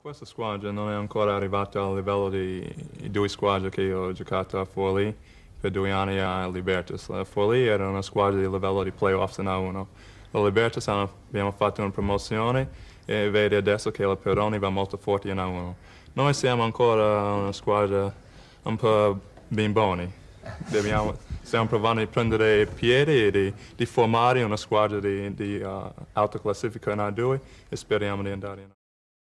Questa squadra non è ancora arrivata al livello di due squadre che ho giocato a Forlì per due anni a Libertas. La Forlì era una squadra di livello di playoffs in A1. La Libertas abbiamo fatto una promozione e vede adesso che la Peroni va molto forte in A1. Noi siamo ancora una squadra un po' bimboni. Dobbiamo, stiamo provando di prendere piedi e di, di formare una squadra di, di uh, alta classifica in A2 e speriamo di andare in A2.